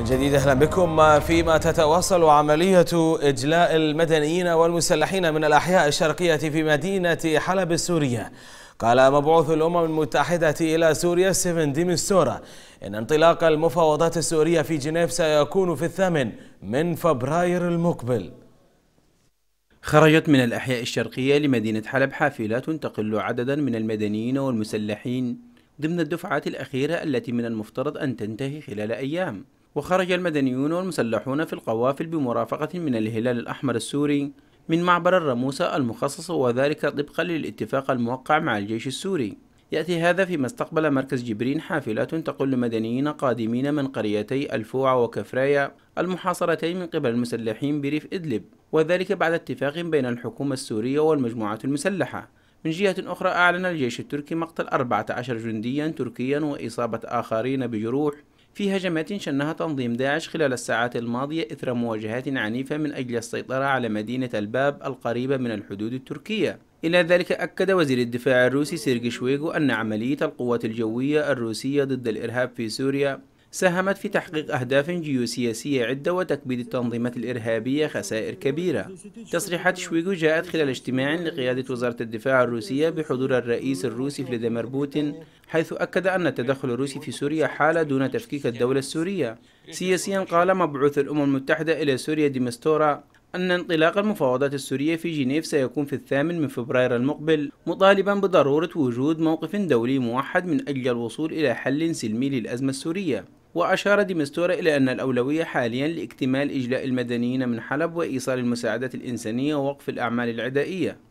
من جديد اهلا بكم فيما تتواصل عمليه اجلاء المدنيين والمسلحين من الاحياء الشرقيه في مدينه حلب السوريه قال مبعوث الأمم المتحدة إلى سوريا سيفن ديمستورا إن انطلاق المفاوضات السورية في جنيف سيكون في الثامن من فبراير المقبل خرجت من الأحياء الشرقية لمدينة حلب حافلات تقل عددا من المدنيين والمسلحين ضمن الدفعات الأخيرة التي من المفترض أن تنتهي خلال أيام وخرج المدنيون والمسلحون في القوافل بمرافقة من الهلال الأحمر السوري من معبر الرموسة المخصص وذلك طبقا للاتفاق الموقع مع الجيش السوري يأتي هذا فيما استقبل مركز جبرين حافلات تقل مدنيين قادمين من قريتي الفوعة وكفرايا المحاصرتين من قبل المسلحين بريف إدلب وذلك بعد اتفاق بين الحكومة السورية والمجموعات المسلحة من جهة أخرى أعلن الجيش التركي مقتل 14 جنديا تركيا وإصابة آخرين بجروح في هجمات شنها تنظيم داعش خلال الساعات الماضية إثر مواجهات عنيفة من أجل السيطرة على مدينة الباب القريبة من الحدود التركية إلى ذلك أكد وزير الدفاع الروسي سيرجي شويغو أن عملية القوات الجوية الروسية ضد الإرهاب في سوريا ساهمت في تحقيق أهداف جيوسياسية عدة وتكبيد التنظيمات الإرهابية خسائر كبيرة. تصريحات شويغو جاءت خلال اجتماع لقيادة وزارة الدفاع الروسية بحضور الرئيس الروسي فلاديمير بوتين، حيث أكد أن التدخل الروسي في سوريا حال دون تفكيك الدولة السورية. سياسيا قال مبعوث الأمم المتحدة إلى سوريا ديمستورا أن انطلاق المفاوضات السورية في جنيف سيكون في الثامن من فبراير المقبل مطالبا بضرورة وجود موقف دولي موحد من أجل الوصول إلى حل سلمي للأزمة السورية وأشار ديمستورا إلى أن الأولوية حاليا لاكتمال إجلاء المدنيين من حلب وإيصال المساعدات الإنسانية ووقف الأعمال العدائية